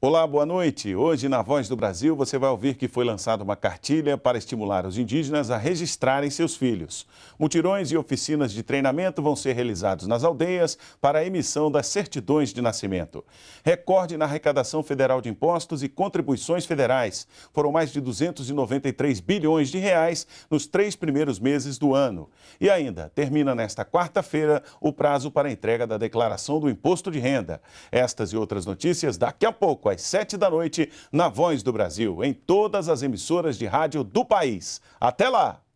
Olá, boa noite. Hoje, na Voz do Brasil, você vai ouvir que foi lançada uma cartilha para estimular os indígenas a registrarem seus filhos. Mutirões e oficinas de treinamento vão ser realizados nas aldeias para a emissão das certidões de nascimento. Recorde na arrecadação federal de impostos e contribuições federais. Foram mais de 293 bilhões de reais nos três primeiros meses do ano. E ainda, termina nesta quarta-feira o prazo para entrega da declaração do imposto de renda. Estas e outras notícias daqui a pouco às sete da noite na Voz do Brasil, em todas as emissoras de rádio do país. Até lá!